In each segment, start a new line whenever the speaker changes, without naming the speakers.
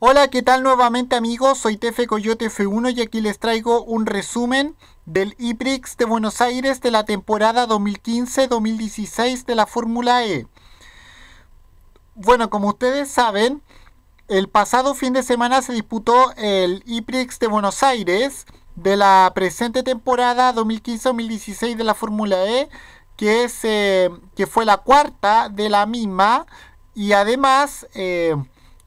Hola, ¿qué tal nuevamente amigos? Soy Tefe Coyote F1 y aquí les traigo un resumen del IPRIX de Buenos Aires de la temporada 2015-2016 de la Fórmula E. Bueno, como ustedes saben, el pasado fin de semana se disputó el IPRIX de Buenos Aires de la presente temporada 2015-2016 de la Fórmula E, que, eh, que fue la cuarta de la misma y además... Eh,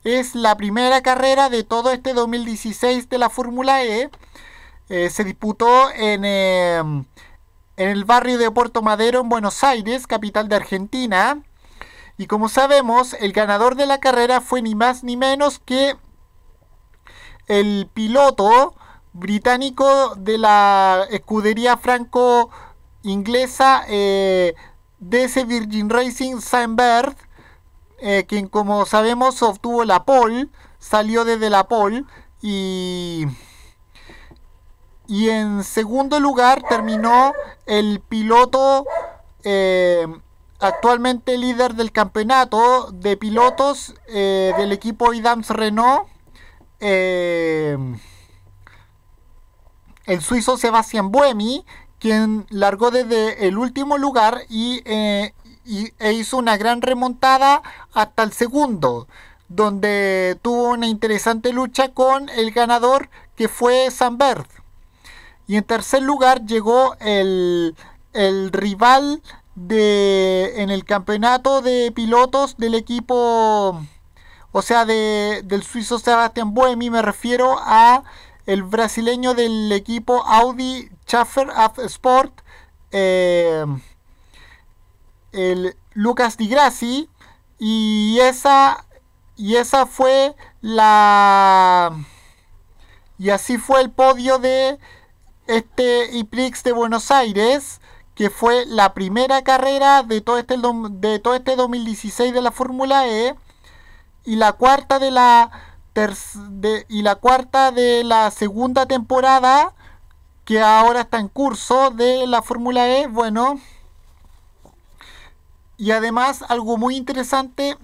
es la primera carrera de todo este 2016 de la Fórmula E. Eh, se disputó em, en, el barrio de Puerto Madero, en Buenos Aires, capital de Argentina. Y como sabemos, el ganador de la carrera fue ni más ni menos que el piloto británico de la escudería franco-inglesa eh, DC Virgin Racing Sam Bird. Eh, quien como sabemos obtuvo la pole, salió desde la pole y... en segundo lugar terminó el piloto eh, actualmente líder del campeonato de pilotos eh, del equipo Idams Renault, el suizo Sebastián Buemi, quien largó desde el último lugar y y, e hizo una gran remontada hasta el segundo, donde tuvo una interesante lucha con el ganador que fue Sambert. Y en tercer lugar llegó el, rival de, en el campeonato de pilotos del equipo, o sea, de, del suizo Sebastián Buemi, me refiero a el brasileño del equipo Audi of Sport. Eh, el Lucas Di Grassi y esa y esa fue la y así fue el podio de este IPRIX de Buenos Aires que fue la primera carrera de todo este de todo este 2016 de la Fórmula E y la cuarta de la y la cuarta de la segunda temporada que ahora está en curso de la Fórmula E, bueno, y además, algo muy interesante,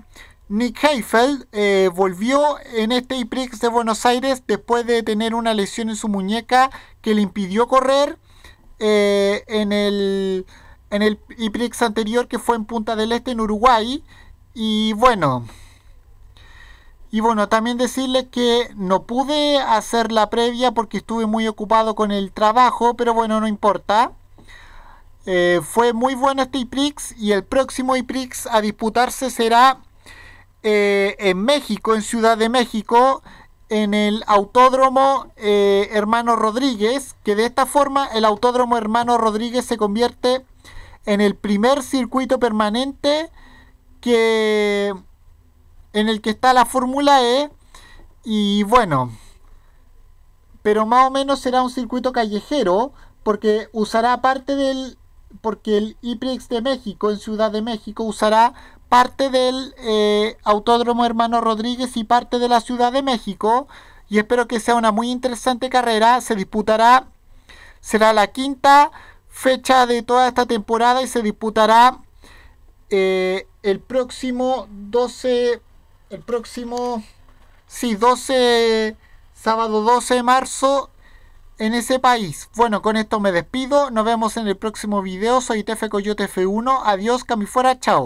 Nick Heifeld eh, volvió en este Iprix de Buenos Aires después de tener una lesión en su muñeca que le impidió correr eh, en el, en el anterior que fue en Punta del Este, en Uruguay. Y bueno, y bueno, también decirles que no pude hacer la previa porque estuve muy ocupado con el trabajo, pero bueno, no importa. Eh, fue muy bueno este IPRIX y el próximo IPRIX a disputarse será eh, en México, en Ciudad de México, en el Autódromo eh, Hermano Rodríguez, que de esta forma el Autódromo Hermano Rodríguez se convierte en el primer circuito permanente que en el que está la Fórmula E y bueno, pero más o menos será un circuito callejero porque usará parte del porque el IPREX de México en Ciudad de México usará parte del eh, Autódromo Hermano Rodríguez y parte de la Ciudad de México y espero que sea una muy interesante carrera. Se disputará, será la quinta fecha de toda esta temporada y se disputará eh, el próximo 12, el próximo, sí, 12, sábado 12 de marzo en ese país. Bueno, con esto me despido. Nos vemos en el próximo video. Soy Tefe Coyote F1. Adiós, camifuera. Chao.